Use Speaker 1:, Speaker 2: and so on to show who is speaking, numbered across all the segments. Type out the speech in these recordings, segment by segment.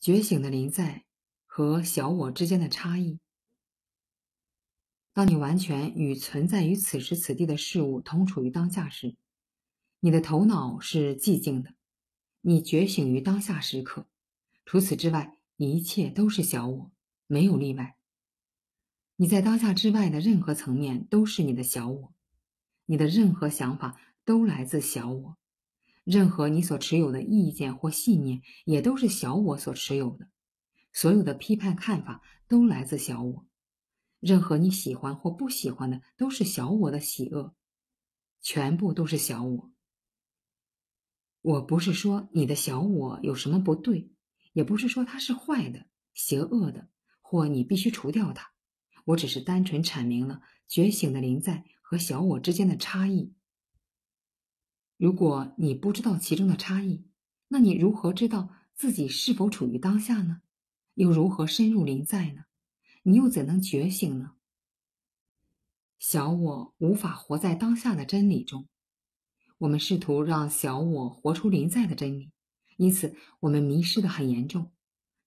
Speaker 1: 觉醒的临在和小我之间的差异。当你完全与存在于此时此地的事物同处于当下时，你的头脑是寂静的。你觉醒于当下时刻，除此之外，一切都是小我，没有例外。你在当下之外的任何层面都是你的小我，你的任何想法都来自小我。任何你所持有的意见或信念，也都是小我所持有的。所有的批判看法都来自小我。任何你喜欢或不喜欢的，都是小我的喜恶，全部都是小我。我不是说你的小我有什么不对，也不是说它是坏的、邪恶的，或你必须除掉它。我只是单纯阐明了觉醒的灵在和小我之间的差异。如果你不知道其中的差异，那你如何知道自己是否处于当下呢？又如何深入临在呢？你又怎能觉醒呢？小我无法活在当下的真理中，我们试图让小我活出临在的真理，因此我们迷失的很严重。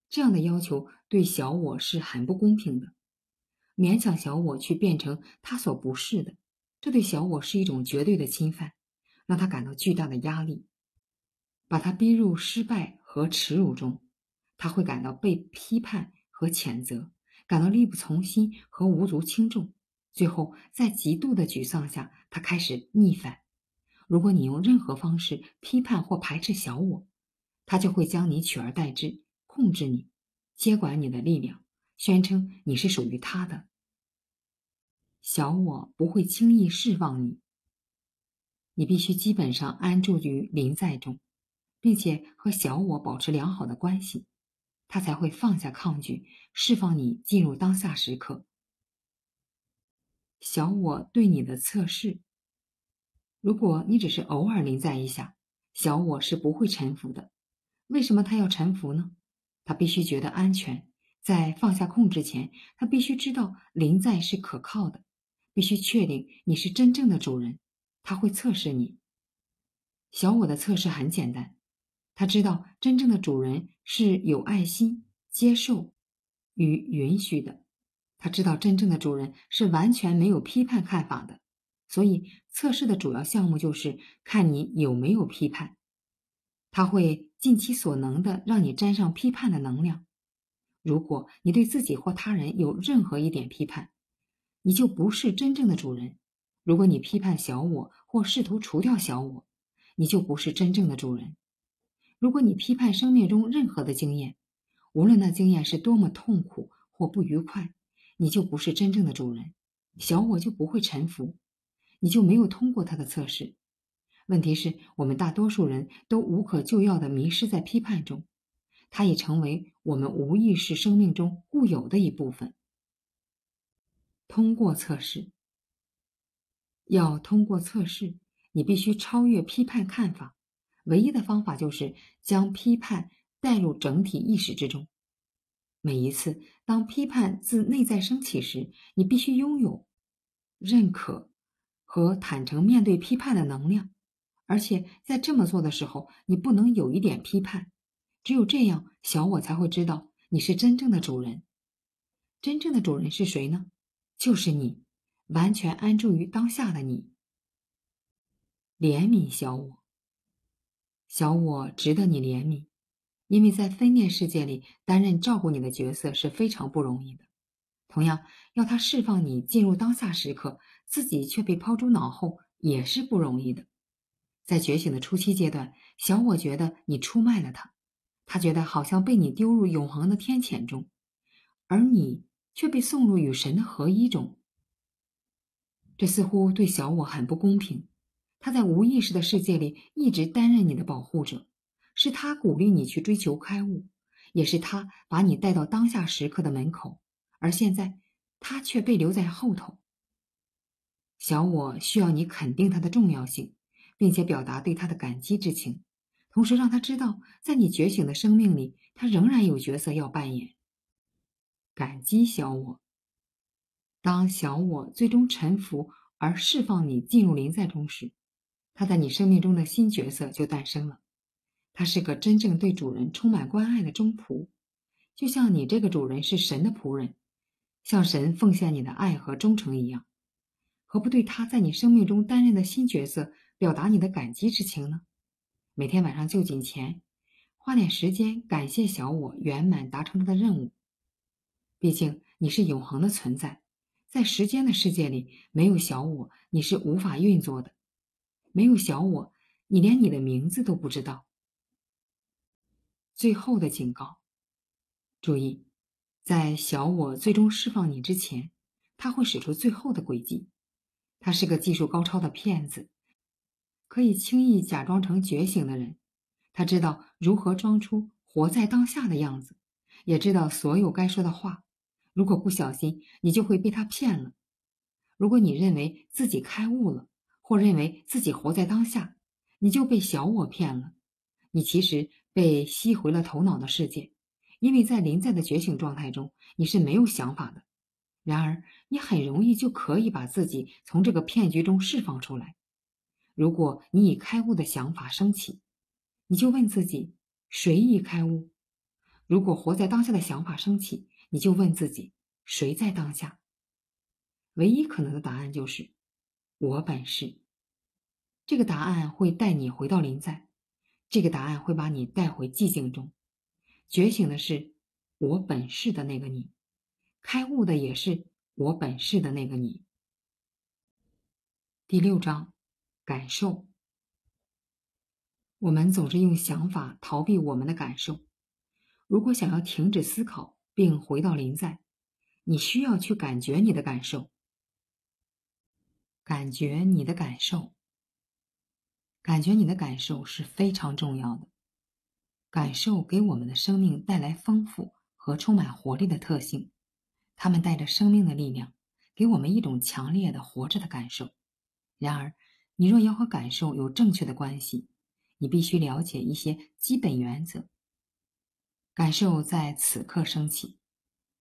Speaker 1: 这样的要求对小我是很不公平的，勉强小我去变成他所不是的，这对小我是一种绝对的侵犯。让他感到巨大的压力，把他逼入失败和耻辱中，他会感到被批判和谴责，感到力不从心和无足轻重。最后，在极度的沮丧下，他开始逆反。如果你用任何方式批判或排斥小我，他就会将你取而代之，控制你，接管你的力量，宣称你是属于他的。小我不会轻易释放你。你必须基本上安住于临在中，并且和小我保持良好的关系，他才会放下抗拒，释放你进入当下时刻。小我对你的测试，如果你只是偶尔临在一下，小我是不会臣服的。为什么他要臣服呢？他必须觉得安全，在放下控制前，他必须知道临在是可靠的，必须确定你是真正的主人。他会测试你，小我的测试很简单。他知道真正的主人是有爱心、接受与允许的。他知道真正的主人是完全没有批判看法的。所以测试的主要项目就是看你有没有批判。他会尽其所能的让你沾上批判的能量。如果你对自己或他人有任何一点批判，你就不是真正的主人。如果你批判小我或试图除掉小我，你就不是真正的主人；如果你批判生命中任何的经验，无论那经验是多么痛苦或不愉快，你就不是真正的主人，小我就不会臣服，你就没有通过他的测试。问题是，我们大多数人都无可救药的迷失在批判中，它已成为我们无意识生命中固有的一部分。通过测试。要通过测试，你必须超越批判看法。唯一的方法就是将批判带入整体意识之中。每一次当批判自内在升起时，你必须拥有认可和坦诚面对批判的能量。而且在这么做的时候，你不能有一点批判。只有这样，小我才会知道你是真正的主人。真正的主人是谁呢？就是你。完全安住于当下的你，怜悯小我。小我值得你怜悯，因为在分裂世界里担任照顾你的角色是非常不容易的。同样，要他释放你进入当下时刻，自己却被抛诸脑后，也是不容易的。在觉醒的初期阶段，小我觉得你出卖了他，他觉得好像被你丢入永恒的天谴中，而你却被送入与神的合一中。这似乎对小我很不公平。他在无意识的世界里一直担任你的保护者，是他鼓励你去追求开悟，也是他把你带到当下时刻的门口，而现在他却被留在后头。小我需要你肯定他的重要性，并且表达对他的感激之情，同时让他知道，在你觉醒的生命里，他仍然有角色要扮演。感激小我。当小我最终臣服而释放你进入临在中时，他在你生命中的新角色就诞生了。他是个真正对主人充满关爱的忠仆，就像你这个主人是神的仆人，向神奉献你的爱和忠诚一样。何不对他在你生命中担任的新角色表达你的感激之情呢？每天晚上就寝前，花点时间感谢小我圆满达成他的任务。毕竟你是永恒的存在。在时间的世界里，没有小我，你是无法运作的；没有小我，你连你的名字都不知道。最后的警告：注意，在小我最终释放你之前，他会使出最后的诡计。他是个技术高超的骗子，可以轻易假装成觉醒的人。他知道如何装出活在当下的样子，也知道所有该说的话。如果不小心，你就会被他骗了；如果你认为自己开悟了，或认为自己活在当下，你就被小我骗了。你其实被吸回了头脑的世界，因为在临在的觉醒状态中，你是没有想法的。然而，你很容易就可以把自己从这个骗局中释放出来。如果你以开悟的想法升起，你就问自己：谁已开悟？如果活在当下的想法升起，你就问自己，谁在当下？唯一可能的答案就是我本是。这个答案会带你回到临在，这个答案会把你带回寂静中。觉醒的是我本是的那个你，开悟的也是我本是的那个你。第六章，感受。我们总是用想法逃避我们的感受。如果想要停止思考，并回到临在，你需要去感觉你的感受，感觉你的感受，感觉你的感受是非常重要的。感受给我们的生命带来丰富和充满活力的特性，它们带着生命的力量，给我们一种强烈的活着的感受。然而，你若要和感受有正确的关系，你必须了解一些基本原则。感受在此刻升起，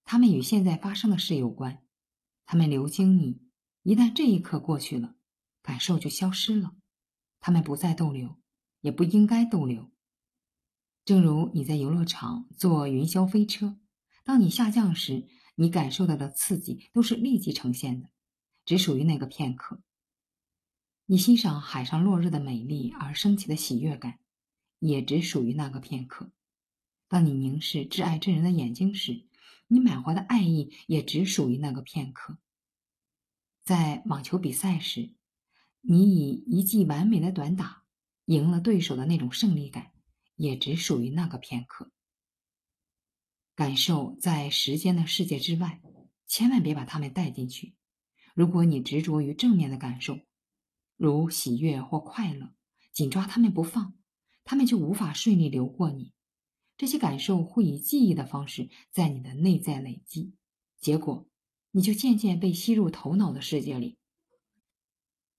Speaker 1: 它们与现在发生的事有关，它们流经你。一旦这一刻过去了，感受就消失了，它们不再逗留，也不应该逗留。正如你在游乐场坐云霄飞车，当你下降时，你感受到的刺激都是立即呈现的，只属于那个片刻。你欣赏海上落日的美丽而升起的喜悦感，也只属于那个片刻。当你凝视挚爱之人的眼睛时，你满怀的爱意也只属于那个片刻。在网球比赛时，你以一记完美的短打赢了对手的那种胜利感，也只属于那个片刻。感受在时间的世界之外，千万别把他们带进去。如果你执着于正面的感受，如喜悦或快乐，紧抓他们不放，他们就无法顺利流过你。这些感受会以记忆的方式在你的内在累积，结果你就渐渐被吸入头脑的世界里。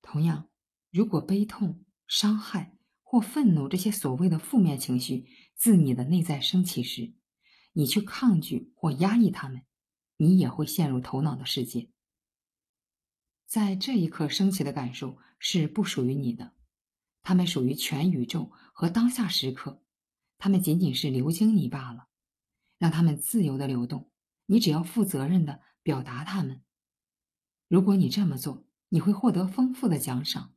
Speaker 1: 同样，如果悲痛、伤害或愤怒这些所谓的负面情绪自你的内在升起时，你去抗拒或压抑他们，你也会陷入头脑的世界。在这一刻升起的感受是不属于你的，它们属于全宇宙和当下时刻。他们仅仅是流经你罢了，让他们自由的流动，你只要负责任的表达他们。如果你这么做，你会获得丰富的奖赏。